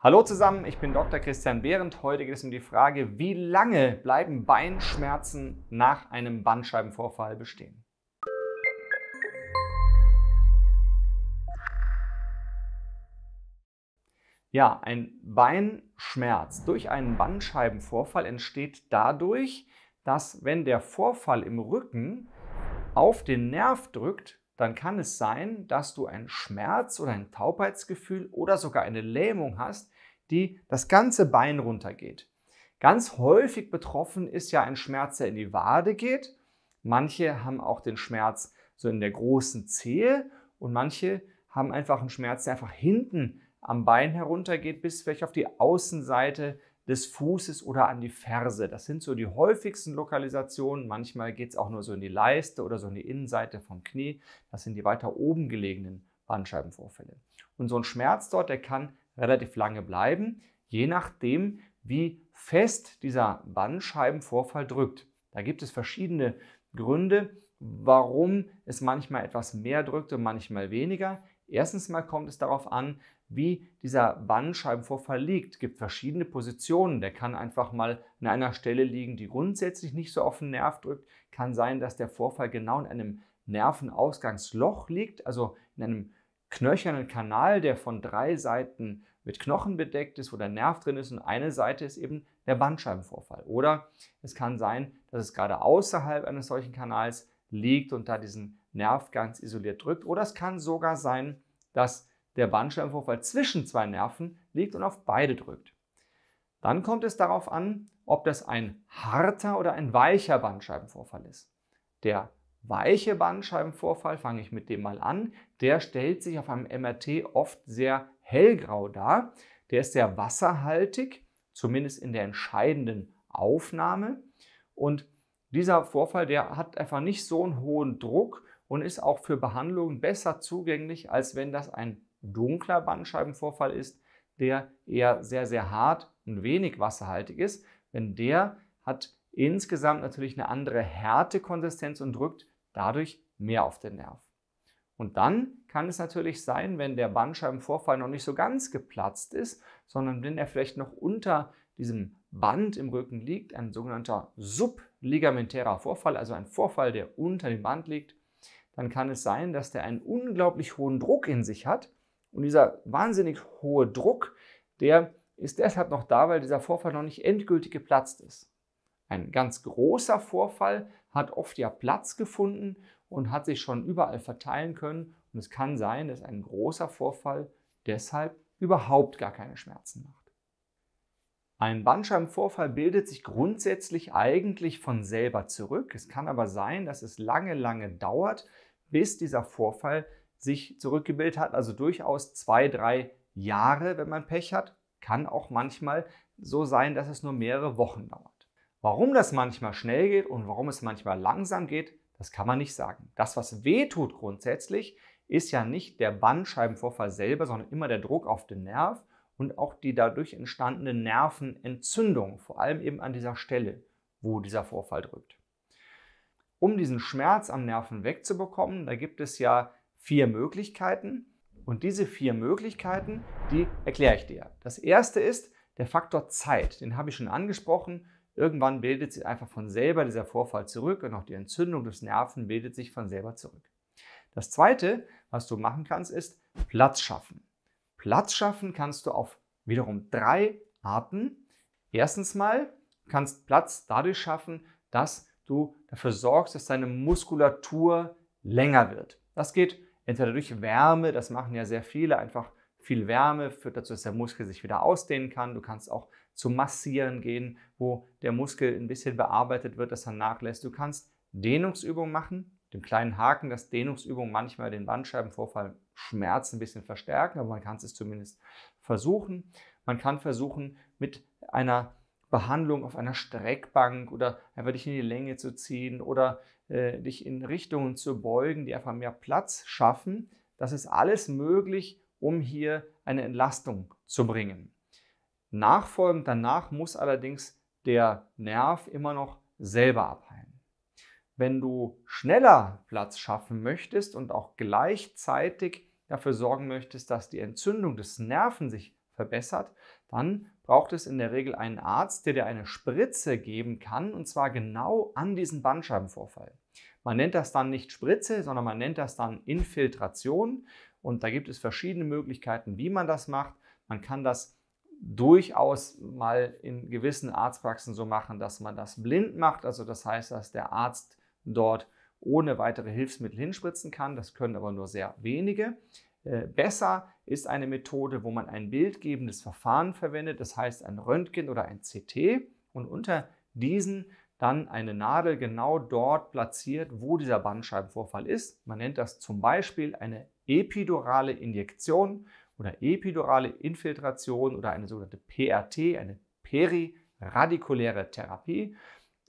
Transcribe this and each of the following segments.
Hallo zusammen, ich bin Dr. Christian Behrendt. Heute geht es um die Frage, wie lange bleiben Beinschmerzen nach einem Bandscheibenvorfall bestehen? Ja, ein Beinschmerz durch einen Bandscheibenvorfall entsteht dadurch, dass wenn der Vorfall im Rücken auf den Nerv drückt, dann kann es sein, dass du einen Schmerz oder ein Taubheitsgefühl oder sogar eine Lähmung hast, die das ganze Bein runtergeht. Ganz häufig betroffen ist ja ein Schmerz, der in die Wade geht. Manche haben auch den Schmerz so in der großen Zehe und manche haben einfach einen Schmerz, der einfach hinten am Bein heruntergeht, bis vielleicht auf die Außenseite des Fußes oder an die Ferse. Das sind so die häufigsten Lokalisationen. Manchmal geht es auch nur so in die Leiste oder so in die Innenseite vom Knie. Das sind die weiter oben gelegenen Bandscheibenvorfälle. Und so ein Schmerz dort, der kann relativ lange bleiben, je nachdem, wie fest dieser Bandscheibenvorfall drückt. Da gibt es verschiedene Gründe, warum es manchmal etwas mehr drückt und manchmal weniger. Erstens mal kommt es darauf an, wie dieser Bandscheibenvorfall liegt. gibt verschiedene Positionen. Der kann einfach mal an einer Stelle liegen, die grundsätzlich nicht so auf den Nerv drückt. Kann sein, dass der Vorfall genau in einem Nervenausgangsloch liegt, also in einem knöchernen Kanal, der von drei Seiten mit Knochen bedeckt ist, wo der Nerv drin ist und eine Seite ist eben der Bandscheibenvorfall. Oder es kann sein, dass es gerade außerhalb eines solchen Kanals liegt und da diesen Nerv ganz isoliert drückt. Oder es kann sogar sein, dass der Bandscheibenvorfall zwischen zwei Nerven liegt und auf beide drückt. Dann kommt es darauf an, ob das ein harter oder ein weicher Bandscheibenvorfall ist. Der weiche Bandscheibenvorfall, fange ich mit dem mal an, der stellt sich auf einem MRT oft sehr hellgrau dar. Der ist sehr wasserhaltig, zumindest in der entscheidenden Aufnahme. Und dieser Vorfall, der hat einfach nicht so einen hohen Druck und ist auch für Behandlungen besser zugänglich, als wenn das ein dunkler Bandscheibenvorfall ist, der eher sehr, sehr hart und wenig wasserhaltig ist, wenn der hat insgesamt natürlich eine andere Härtekonsistenz und drückt dadurch mehr auf den Nerv. Und dann kann es natürlich sein, wenn der Bandscheibenvorfall noch nicht so ganz geplatzt ist, sondern wenn er vielleicht noch unter diesem Band im Rücken liegt, ein sogenannter subligamentärer Vorfall, also ein Vorfall, der unter dem Band liegt, dann kann es sein, dass der einen unglaublich hohen Druck in sich hat und dieser wahnsinnig hohe Druck, der ist deshalb noch da, weil dieser Vorfall noch nicht endgültig geplatzt ist. Ein ganz großer Vorfall hat oft ja Platz gefunden und hat sich schon überall verteilen können. Und es kann sein, dass ein großer Vorfall deshalb überhaupt gar keine Schmerzen macht. Ein Bandscheibenvorfall bildet sich grundsätzlich eigentlich von selber zurück. Es kann aber sein, dass es lange, lange dauert, bis dieser Vorfall sich zurückgebildet hat. Also durchaus zwei, drei Jahre, wenn man Pech hat. Kann auch manchmal so sein, dass es nur mehrere Wochen dauert. Warum das manchmal schnell geht und warum es manchmal langsam geht, das kann man nicht sagen. Das, was weh tut grundsätzlich, ist ja nicht der Bandscheibenvorfall selber, sondern immer der Druck auf den Nerv und auch die dadurch entstandene Nervenentzündung, vor allem eben an dieser Stelle, wo dieser Vorfall drückt. Um diesen Schmerz am Nerven wegzubekommen, da gibt es ja vier Möglichkeiten. Und diese vier Möglichkeiten, die erkläre ich dir. Das erste ist der Faktor Zeit. Den habe ich schon angesprochen. Irgendwann bildet sich einfach von selber dieser Vorfall zurück und auch die Entzündung des Nerven bildet sich von selber zurück. Das zweite, was du machen kannst, ist Platz schaffen. Platz schaffen kannst du auf wiederum drei Arten. Erstens mal kannst Platz dadurch schaffen, dass du dafür sorgst, dass deine Muskulatur länger wird. Das geht entweder durch Wärme, das machen ja sehr viele, einfach viel Wärme führt dazu, dass der Muskel sich wieder ausdehnen kann. Du kannst auch zum Massieren gehen, wo der Muskel ein bisschen bearbeitet wird, dass er nachlässt. Du kannst Dehnungsübungen machen, dem kleinen Haken, dass Dehnungsübungen manchmal den Bandscheibenvorfall Schmerz ein bisschen verstärken, aber man kann es zumindest versuchen. Man kann versuchen, mit einer Behandlung auf einer Streckbank oder einfach dich in die Länge zu ziehen oder äh, dich in Richtungen zu beugen, die einfach mehr Platz schaffen. Das ist alles möglich, um hier eine Entlastung zu bringen. Nachfolgend danach muss allerdings der Nerv immer noch selber abheilen. Wenn du schneller Platz schaffen möchtest und auch gleichzeitig dafür sorgen möchtest, dass die Entzündung des Nerven sich verbessert, dann braucht es in der Regel einen Arzt, der dir eine Spritze geben kann, und zwar genau an diesen Bandscheibenvorfall. Man nennt das dann nicht Spritze, sondern man nennt das dann Infiltration. Und da gibt es verschiedene Möglichkeiten, wie man das macht. Man kann das durchaus mal in gewissen Arztpraxen so machen, dass man das blind macht. Also das heißt, dass der Arzt dort ohne weitere Hilfsmittel hinspritzen kann. Das können aber nur sehr wenige. Äh, besser ist eine Methode, wo man ein bildgebendes Verfahren verwendet, das heißt ein Röntgen oder ein CT und unter diesen dann eine Nadel genau dort platziert, wo dieser Bandscheibenvorfall ist. Man nennt das zum Beispiel eine epidurale Injektion oder epidurale Infiltration oder eine sogenannte PRT, eine periradikuläre Therapie.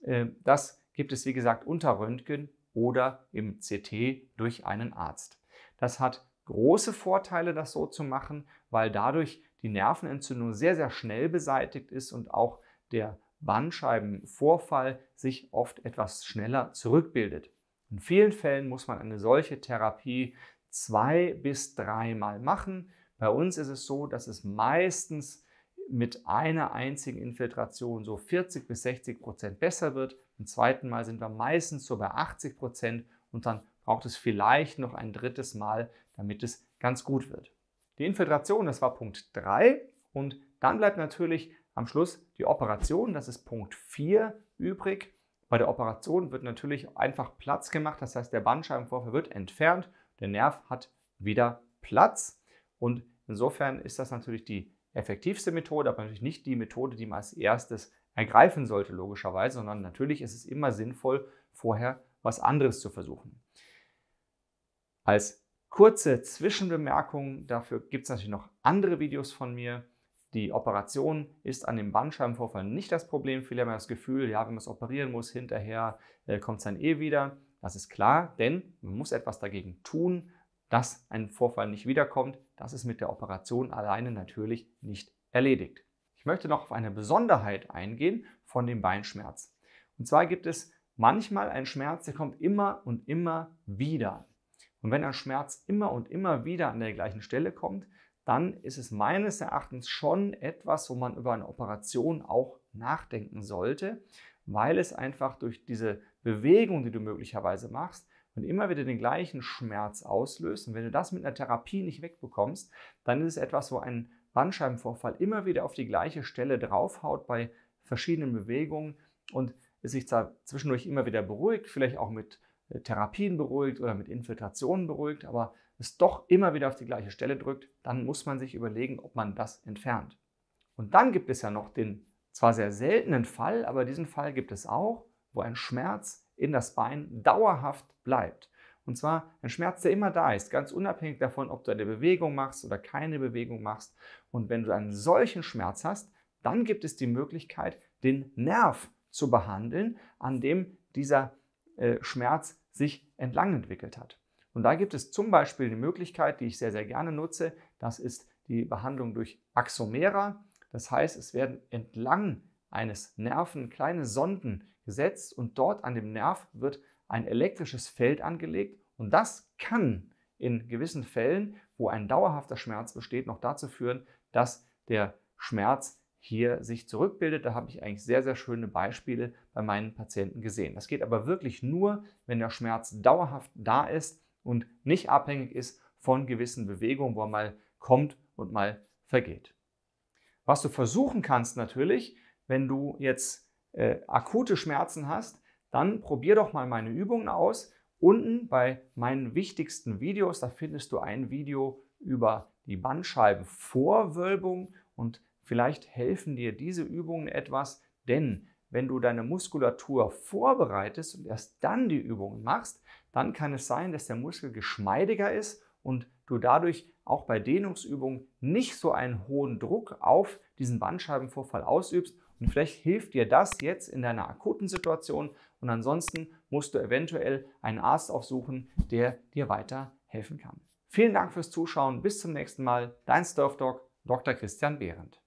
Äh, das gibt es, wie gesagt, unter Röntgen oder im CT durch einen Arzt. Das hat große Vorteile, das so zu machen, weil dadurch die Nervenentzündung sehr, sehr schnell beseitigt ist und auch der Bandscheibenvorfall sich oft etwas schneller zurückbildet. In vielen Fällen muss man eine solche Therapie zwei bis dreimal machen. Bei uns ist es so, dass es meistens mit einer einzigen Infiltration so 40 bis 60 Prozent besser wird. Im zweiten Mal sind wir meistens so bei 80 Prozent und dann braucht es vielleicht noch ein drittes Mal, damit es ganz gut wird. Die Infiltration, das war Punkt 3. Und dann bleibt natürlich am Schluss die Operation, das ist Punkt 4 übrig. Bei der Operation wird natürlich einfach Platz gemacht, das heißt der Bandscheibenvorfall wird entfernt, der Nerv hat wieder Platz und insofern ist das natürlich die effektivste Methode, aber natürlich nicht die Methode, die man als erstes ergreifen sollte, logischerweise, sondern natürlich ist es immer sinnvoll, vorher was anderes zu versuchen. Als Kurze Zwischenbemerkung, dafür gibt es natürlich noch andere Videos von mir. Die Operation ist an dem Bandscheibenvorfall nicht das Problem. Viele haben das Gefühl, ja, wenn man es operieren muss, hinterher äh, kommt es dann eh wieder. Das ist klar, denn man muss etwas dagegen tun, dass ein Vorfall nicht wiederkommt. Das ist mit der Operation alleine natürlich nicht erledigt. Ich möchte noch auf eine Besonderheit eingehen von dem Beinschmerz. Und zwar gibt es manchmal einen Schmerz, der kommt immer und immer wieder. Und wenn ein Schmerz immer und immer wieder an der gleichen Stelle kommt, dann ist es meines Erachtens schon etwas, wo man über eine Operation auch nachdenken sollte, weil es einfach durch diese Bewegung, die du möglicherweise machst, und immer wieder den gleichen Schmerz auslöst. Und wenn du das mit einer Therapie nicht wegbekommst, dann ist es etwas, wo ein Bandscheibenvorfall immer wieder auf die gleiche Stelle draufhaut bei verschiedenen Bewegungen und es sich zwar zwischendurch immer wieder beruhigt, vielleicht auch mit Therapien beruhigt oder mit Infiltrationen beruhigt, aber es doch immer wieder auf die gleiche Stelle drückt, dann muss man sich überlegen, ob man das entfernt. Und dann gibt es ja noch den zwar sehr seltenen Fall, aber diesen Fall gibt es auch, wo ein Schmerz in das Bein dauerhaft bleibt. Und zwar ein Schmerz, der immer da ist, ganz unabhängig davon, ob du eine Bewegung machst oder keine Bewegung machst. Und wenn du einen solchen Schmerz hast, dann gibt es die Möglichkeit, den Nerv zu behandeln, an dem dieser äh, Schmerz sich entlang entwickelt hat. Und da gibt es zum Beispiel eine Möglichkeit, die ich sehr, sehr gerne nutze. Das ist die Behandlung durch Axomera. Das heißt, es werden entlang eines Nerven kleine Sonden gesetzt und dort an dem Nerv wird ein elektrisches Feld angelegt. Und das kann in gewissen Fällen, wo ein dauerhafter Schmerz besteht, noch dazu führen, dass der Schmerz hier sich zurückbildet. Da habe ich eigentlich sehr, sehr schöne Beispiele bei meinen Patienten gesehen. Das geht aber wirklich nur, wenn der Schmerz dauerhaft da ist und nicht abhängig ist von gewissen Bewegungen, wo er mal kommt und mal vergeht. Was du versuchen kannst natürlich, wenn du jetzt äh, akute Schmerzen hast, dann probier doch mal meine Übungen aus. Unten bei meinen wichtigsten Videos, da findest du ein Video über die Bandscheibenvorwölbung und Vielleicht helfen dir diese Übungen etwas, denn wenn du deine Muskulatur vorbereitest und erst dann die Übungen machst, dann kann es sein, dass der Muskel geschmeidiger ist und du dadurch auch bei Dehnungsübungen nicht so einen hohen Druck auf diesen Bandscheibenvorfall ausübst. Und vielleicht hilft dir das jetzt in deiner akuten Situation. Und ansonsten musst du eventuell einen Arzt aufsuchen, der dir weiter helfen kann. Vielen Dank fürs Zuschauen. Bis zum nächsten Mal. Dein Surf Dr. Christian Behrendt.